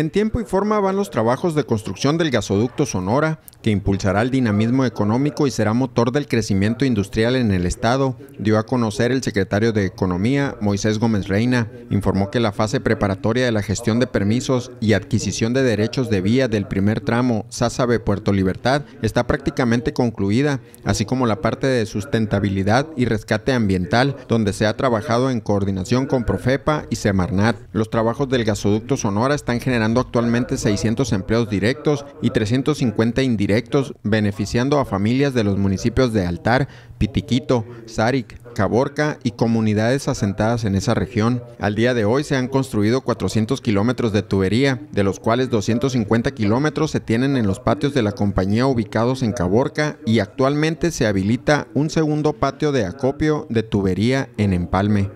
En tiempo y forma van los trabajos de construcción del gasoducto Sonora, que impulsará el dinamismo económico y será motor del crecimiento industrial en el Estado, dio a conocer el secretario de Economía, Moisés Gómez Reina. Informó que la fase preparatoria de la gestión de permisos y adquisición de derechos de vía del primer tramo Sásabe-Puerto Libertad está prácticamente concluida, así como la parte de sustentabilidad y rescate ambiental, donde se ha trabajado en coordinación con Profepa y Semarnat. Los trabajos del gasoducto Sonora están generando actualmente 600 empleos directos y 350 indirectos beneficiando a familias de los municipios de Altar, Pitiquito, Saric, Caborca y comunidades asentadas en esa región. Al día de hoy se han construido 400 kilómetros de tubería, de los cuales 250 kilómetros se tienen en los patios de la compañía ubicados en Caborca y actualmente se habilita un segundo patio de acopio de tubería en Empalme.